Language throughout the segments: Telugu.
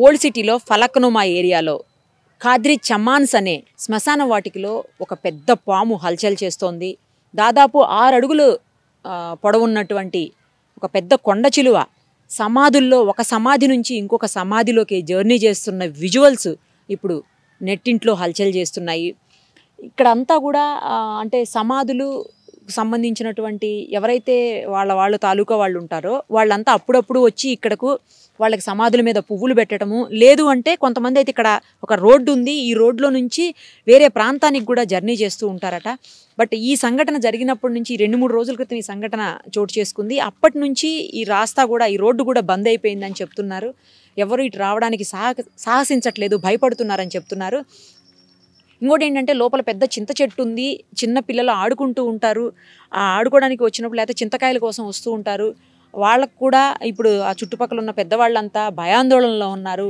ఓల్డ్ సిటీలో ఫలక్నుమా ఏరియాలో ఖాద్రి చమాన్స్ అనే శ్మశాన వాటికిలో ఒక పెద్ద పాము హల్చల్ చేస్తోంది దాదాపు ఆరు అడుగులు పొడవున్నటువంటి ఒక పెద్ద కొండ చిలువ సమాధుల్లో ఒక సమాధి నుంచి ఇంకొక సమాధిలోకి జర్నీ చేస్తున్న విజువల్స్ ఇప్పుడు నెట్టింట్లో హల్చల్ చేస్తున్నాయి ఇక్కడంతా కూడా అంటే సమాధులు సంబంధించినటువంటి ఎవరైతే వాళ్ళ వాళ్ళ తాలూకా వాళ్ళు ఉంటారో వాళ్ళంతా అప్పుడప్పుడు వచ్చి ఇక్కడకు వాళ్ళకి సమాధుల మీద పువ్వులు పెట్టడము లేదు అంటే కొంతమంది అయితే ఇక్కడ ఒక రోడ్డు ఉంది ఈ రోడ్లో నుంచి వేరే ప్రాంతానికి కూడా జర్నీ చేస్తూ ఉంటారట బట్ ఈ సంఘటన జరిగినప్పటి నుంచి రెండు మూడు రోజుల క్రితం ఈ సంఘటన చోటు చేసుకుంది అప్పటి నుంచి ఈ రాస్తా కూడా ఈ రోడ్డు కూడా బంద్ అయిపోయిందని చెప్తున్నారు ఎవరు ఇటు రావడానికి సాహ సాహసించట్లేదు భయపడుతున్నారని చెప్తున్నారు ఇంకోటి ఏంటంటే లోపల పెద్ద చింత చెట్టు ఉంది చిన్న పిల్లలు ఆడుకుంటూ ఉంటారు ఆడుకోవడానికి వచ్చినప్పుడు లేకపోతే చింతకాయల కోసం వస్తూ ఉంటారు వాళ్ళకు కూడా ఇప్పుడు ఆ చుట్టుపక్కల ఉన్న పెద్దవాళ్ళంతా భయాందోళనలో ఉన్నారు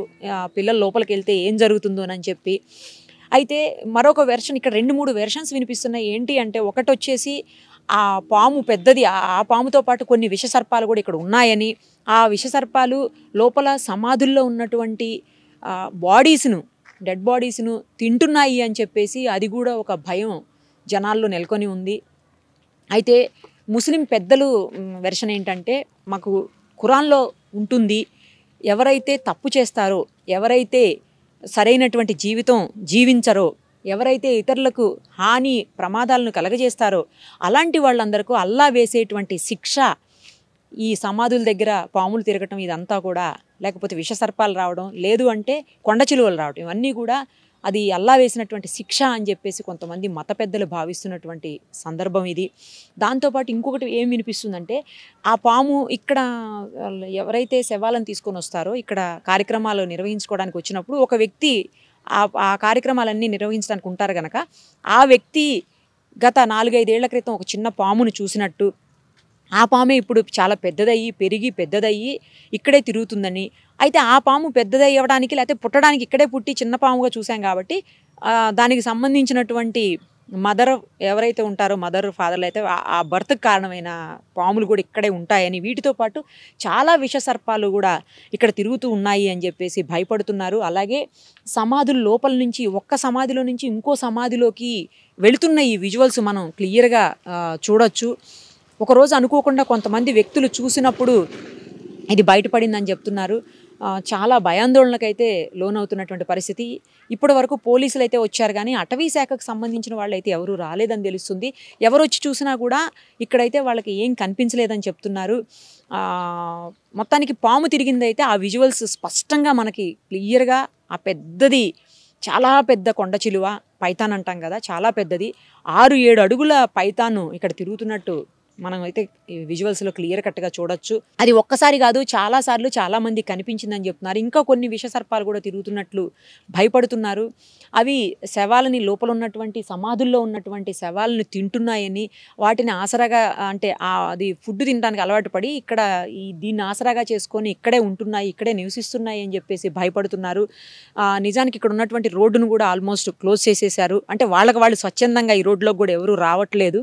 పిల్లల లోపలికి వెళ్తే ఏం జరుగుతుందో అని చెప్పి అయితే మరొక వెర్షన్ ఇక్కడ రెండు మూడు వెర్షన్స్ వినిపిస్తున్నాయి ఏంటి అంటే ఒకటి వచ్చేసి ఆ పాము పెద్దది ఆ పాముతో పాటు కొన్ని విషసర్పాలు కూడా ఇక్కడ ఉన్నాయని ఆ విషసర్పాలు లోపల సమాధుల్లో ఉన్నటువంటి బాడీస్ను డెడ్ బాడీస్ను తింటున్నాయి అని చెప్పేసి అది కూడా ఒక భయం జనాల్లో నెలకొని ఉంది అయితే ముస్లిం పెద్దలు వెర్షన్ ఏంటంటే మాకు ఖురాన్లో ఉంటుంది ఎవరైతే తప్పు చేస్తారో ఎవరైతే సరైనటువంటి జీవితం జీవించరో ఎవరైతే ఇతరులకు హాని ప్రమాదాలను కలగజేస్తారో అలాంటి వాళ్ళందరికీ అల్లా వేసేటువంటి శిక్ష ఈ సమాధుల దగ్గర పాములు తిరగటం ఇదంతా కూడా లేకపోతే విషసర్పాలు రావడం లేదు అంటే కొండ చిలువలు రావడం ఇవన్నీ కూడా అది అల్లా వేసినటువంటి శిక్ష అని చెప్పేసి కొంతమంది మత పెద్దలు భావిస్తున్నటువంటి సందర్భం ఇది దాంతోపాటు ఇంకొకటి ఏం వినిపిస్తుందంటే ఆ పాము ఇక్కడ ఎవరైతే శవాలను తీసుకొని వస్తారో ఇక్కడ కార్యక్రమాలు నిర్వహించుకోవడానికి వచ్చినప్పుడు ఒక వ్యక్తి ఆ కార్యక్రమాలన్నీ నిర్వహించడానికి ఉంటారు కనుక ఆ వ్యక్తి గత నాలుగైదేళ్ల క్రితం ఒక చిన్న పామును చూసినట్టు ఆ పాము ఇప్పుడు చాలా పెద్దదయ్యి పెరిగి పెద్దదయ్యి ఇక్కడే తిరుగుతుందని అయితే ఆ పాము పెద్దదయ్యి లేకపోతే పుట్టడానికి ఇక్కడే పుట్టి చిన్న పాముగా చూసాం కాబట్టి దానికి సంబంధించినటువంటి మదర్ ఎవరైతే ఉంటారో మదర్ ఫాదర్లు అయితే ఆ బర్త్కి కారణమైన పాములు కూడా ఇక్కడే ఉంటాయని వీటితో పాటు చాలా విష సర్పాలు కూడా ఇక్కడ తిరుగుతూ ఉన్నాయి అని చెప్పేసి భయపడుతున్నారు అలాగే సమాధుల లోపల నుంచి ఒక్క సమాధిలో నుంచి ఇంకో సమాధిలోకి వెళుతున్న ఈ విజువల్స్ మనం క్లియర్గా చూడొచ్చు ఒకరోజు అనుకోకుండా కొంతమంది వ్యక్తులు చూసినప్పుడు ఇది బయటపడిందని చెప్తున్నారు చాలా భయాందోళనకైతే లోనవుతున్నటువంటి పరిస్థితి ఇప్పటి వరకు పోలీసులు అయితే వచ్చారు కానీ అటవీ శాఖకు సంబంధించిన వాళ్ళు అయితే ఎవరూ రాలేదని తెలుస్తుంది ఎవరు వచ్చి చూసినా కూడా ఇక్కడైతే వాళ్ళకి ఏం కనిపించలేదని చెప్తున్నారు మొత్తానికి పాము తిరిగిందైతే ఆ విజువల్స్ స్పష్టంగా మనకి క్లియర్గా ఆ పెద్దది చాలా పెద్ద కొండ చిలువ పైతాన్ అంటాం కదా చాలా పెద్దది ఆరు ఏడు అడుగుల పైతాను ఇక్కడ తిరుగుతున్నట్టు మనం అయితే విజువల్స్లో క్లియర్ కట్గా చూడొచ్చు అది ఒక్కసారి కాదు చాలాసార్లు చాలామంది కనిపించిందని చెప్తున్నారు ఇంకా కొన్ని సర్పాలు కూడా తిరుగుతున్నట్లు భయపడుతున్నారు అవి శవాలని లోపల ఉన్నటువంటి సమాధుల్లో ఉన్నటువంటి శవాలను తింటున్నాయని వాటిని ఆసరాగా అంటే అది ఫుడ్ తినడానికి అలవాటు పడి ఇక్కడ ఈ దీన్ని ఆసరాగా చేసుకొని ఇక్కడే ఉంటున్నాయి ఇక్కడే నివసిస్తున్నాయి అని చెప్పేసి భయపడుతున్నారు నిజానికి ఇక్కడ ఉన్నటువంటి రోడ్డును కూడా ఆల్మోస్ట్ క్లోజ్ చేసేసారు అంటే వాళ్ళకి వాళ్ళు స్వచ్ఛందంగా ఈ రోడ్లోకి కూడా ఎవరు రావట్లేదు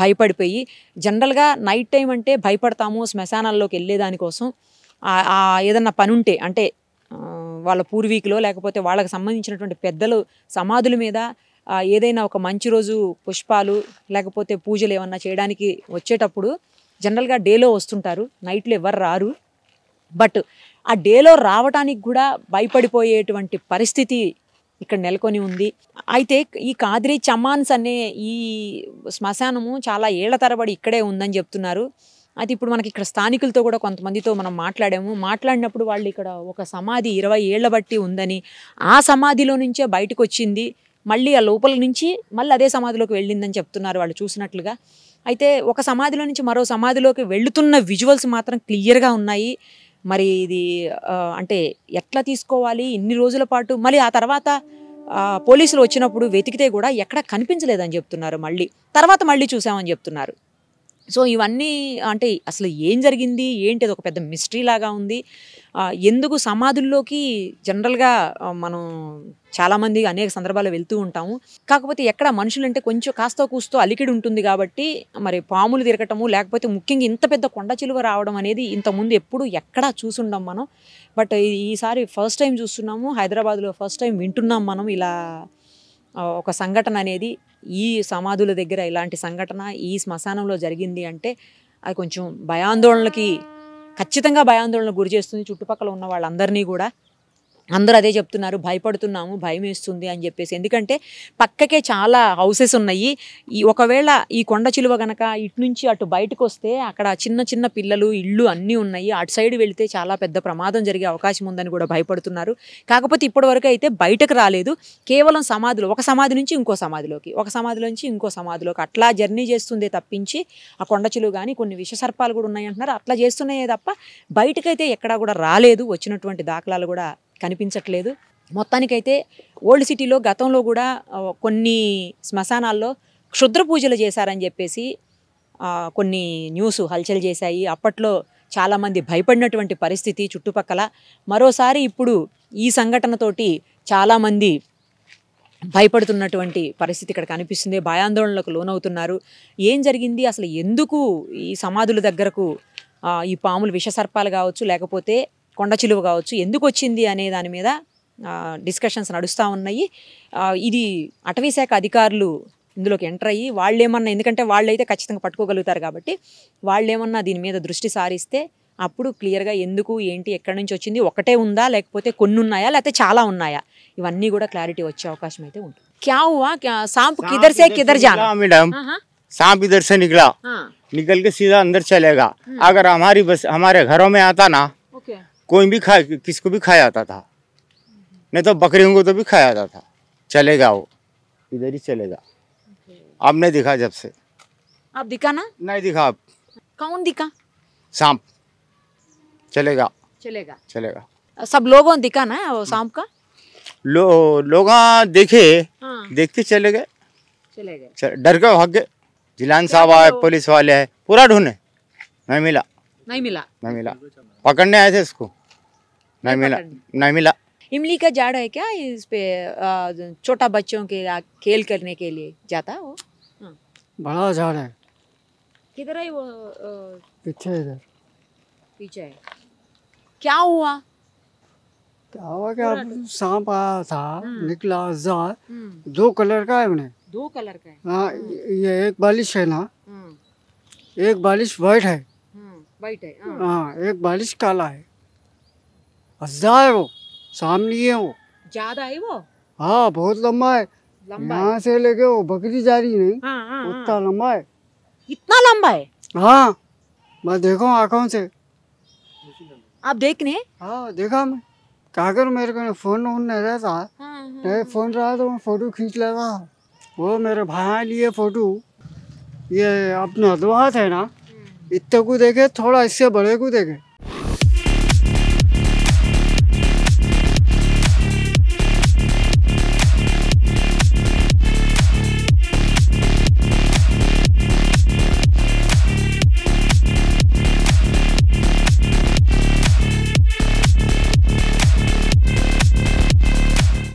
భయపడిపోయి జనరల్గా నైట్ టైం అంటే భయపడతాము శ్మశానాల్లోకి వెళ్ళేదానికోసం ఏదన్నా పని ఉంటే అంటే వాళ్ళ పూర్వీకులో లేకపోతే వాళ్ళకి సంబంధించినటువంటి పెద్దలు సమాధుల మీద ఏదైనా ఒక మంచి రోజు పుష్పాలు లేకపోతే పూజలు ఏమన్నా చేయడానికి వచ్చేటప్పుడు జనరల్గా డేలో వస్తుంటారు నైట్లో ఎవరు రారు బట్ ఆ డేలో రావటానికి కూడా భయపడిపోయేటువంటి పరిస్థితి ఇక్కడ నెలకొని ఉంది అయితే ఈ కాదిరి చమాన్స్ అనే ఈ శ్మశానము చాలా ఏళ్ల తరబడి ఇక్కడే ఉందని చెప్తున్నారు అయితే ఇప్పుడు మనకి ఇక్కడ స్థానికులతో కూడా కొంతమందితో మనం మాట్లాడాము మాట్లాడినప్పుడు వాళ్ళు ఇక్కడ ఒక సమాధి ఇరవై ఏళ్ల బట్టి ఉందని ఆ సమాధిలో నుంచే బయటకు వచ్చింది మళ్ళీ ఆ లోపల నుంచి మళ్ళీ అదే సమాధిలోకి వెళ్ళిందని చెప్తున్నారు వాళ్ళు చూసినట్లుగా అయితే ఒక సమాధిలో నుంచి మరో సమాధిలోకి వెళుతున్న విజువల్స్ మాత్రం క్లియర్గా ఉన్నాయి మరి ఇది అంటే ఎట్లా తీసుకోవాలి ఇన్ని రోజుల పాటు మళ్ళీ ఆ తర్వాత పోలీసులు వచ్చినప్పుడు వెతికితే కూడా ఎక్కడ కనిపించలేదని చెప్తున్నారు మళ్ళీ తర్వాత మళ్ళీ చూసామని చెప్తున్నారు సో ఇవన్నీ అంటే అసలు ఏం జరిగింది ఏంటి అది ఒక పెద్ద మిస్టరీ లాగా ఉంది ఎందుకు సమాధుల్లోకి జనరల్గా మనం చాలామంది అనేక సందర్భాలు వెళ్తూ ఉంటాము కాకపోతే ఎక్కడ మనుషులంటే కొంచెం కాస్త కూస్తో అలికిడి ఉంటుంది కాబట్టి మరి పాములు తిరగటము లేకపోతే ముఖ్యంగా ఇంత పెద్ద కొండ చిలువ రావడం అనేది ఇంతకుముందు ఎప్పుడు ఎక్కడా చూసుండం మనం బట్ ఈసారి ఫస్ట్ టైం చూస్తున్నాము హైదరాబాద్లో ఫస్ట్ టైం వింటున్నాం మనం ఇలా ఒక సంఘటన అనేది ఈ సమాధుల దగ్గర ఇలాంటి సంఘటన ఈ శ్మశానంలో జరిగింది అంటే అది కొంచెం భయాందోళనకి ఖచ్చితంగా భయాందోళనకు గురి చేస్తుంది చుట్టుపక్కల ఉన్న వాళ్ళందరినీ కూడా అందరూ అదే చెప్తున్నారు భయపడుతున్నాము భయం వేస్తుంది అని చెప్పేసి ఎందుకంటే పక్కకే చాలా హౌసెస్ ఉన్నాయి ఈ ఒకవేళ ఈ కొండ చిలువ గనక ఇటు నుంచి అటు బయటకు వస్తే అక్కడ చిన్న చిన్న పిల్లలు ఇళ్ళు అన్నీ ఉన్నాయి అటు సైడ్ వెళితే చాలా పెద్ద ప్రమాదం జరిగే అవకాశం ఉందని కూడా భయపడుతున్నారు కాకపోతే ఇప్పటివరకు అయితే బయటకు రాలేదు కేవలం సమాధులు ఒక సమాధి నుంచి ఇంకో సమాధిలోకి ఒక సమాధి నుంచి ఇంకో సమాధిలోకి అట్లా జర్నీ చేస్తుందే తప్పించి ఆ కొండ చిలువ కానీ కొన్ని సర్పాలు కూడా ఉన్నాయి అంటున్నారు అట్లా చేస్తున్నాయే తప్ప బయటకైతే ఎక్కడా కూడా రాలేదు వచ్చినటువంటి దాఖలాలు కూడా కనిపించట్లేదు మొత్తానికైతే ఓల్డ్ సిటీలో గతంలో కూడా కొన్ని శ్మశానాల్లో క్షుద్ర పూజలు చేశారని చెప్పేసి కొన్ని న్యూస్ హల్చల్ చేశాయి అప్పట్లో చాలామంది భయపడినటువంటి పరిస్థితి చుట్టుపక్కల మరోసారి ఇప్పుడు ఈ సంఘటనతోటి చాలామంది భయపడుతున్నటువంటి పరిస్థితి ఇక్కడ కనిపిస్తుంది భయాందోళనలకు లోనవుతున్నారు ఏం జరిగింది అసలు ఎందుకు ఈ సమాధుల దగ్గరకు ఈ పాములు విషసర్పాలు కావచ్చు లేకపోతే కొండ చిలువ కావచ్చు ఎందుకు వచ్చింది అనే దాని మీద డిస్కషన్స్ నడుస్తూ ఉన్నాయి ఇది అటవీ శాఖ అధికారులు ఇందులోకి ఎంటర్ అయ్యి వాళ్ళేమన్నా ఎందుకంటే వాళ్ళైతే ఖచ్చితంగా పట్టుకోగలుగుతారు కాబట్టి వాళ్ళేమన్నా దీని మీద దృష్టి సారిస్తే అప్పుడు క్లియర్గా ఎందుకు ఏంటి ఎక్కడి నుంచి వచ్చింది ఒకటే ఉందా లేకపోతే కొన్ని ఉన్నాయా లేకపోతే చాలా ఉన్నాయా ఇవన్నీ కూడా క్లారిటీ వచ్చే అవకాశం అయితే ఉంటుంది క్యావా హువా కిదర్సే కిదర్ సాంప్ किधर जाना मैडम సీదా इधर से निकला निकल के सीधा अंदर चलेगा कोई भी खा किसको भी खाया जाता था नहीं तो बकरियों को तो भी खाया जाता था चलेगा वो इधर ही चलेगा आप नहीं दिखा जब से आप दिखा ना नहीं दिखा आप कौन दिखा सांप चलेगा चलेगा चलेगा सब लोगों दिखा ना वो सांप का लो लोग देखे हाँ। देख के चले गए चले गए डर के भाग गए जिलान साहब आए पुलिस वाले है पूरा ढूंढे नहीं मिला नहीं मिला नहीं मिला पकड़ने आए थे इसको नहीं मिला नहीं मिला इमली का झाड़ है क्या इस पे छोटा बच्चों के खेल करने के लिए जाता वो हाँ। बड़ा झाड़ है किधर है वो पीछे इधर पीछे है क्या हुआ क्या हुआ क्या सांप आया था हाँ। निकला जार हम्म। दो कलर का है उन्हें दो कलर का है हाँ ये एक बालिश है ना हाँ। एक बालिश वाइट है वाइट है हाँ, हाँ एक बालिश काला है हंसदा है वो सामने है वो ज्यादा है वो हाँ बहुत लंबा है लंबा से लेके वो बकरी जा रही नहीं हाँ, हाँ, उतना लंबा है इतना लंबा है हाँ मैं देखो आंखों से आप देख रहे हाँ देखा मैं क्या करूँ मेरे को फोन वोन नहीं रहता हाँ, हाँ, नहीं फोन रहा तो मैं फोटो खींच लेगा वो मेरे भाई लिए फोटो ये अपना दो है ना इतने को देंगे थोड़ा इससे बड़े को देंगे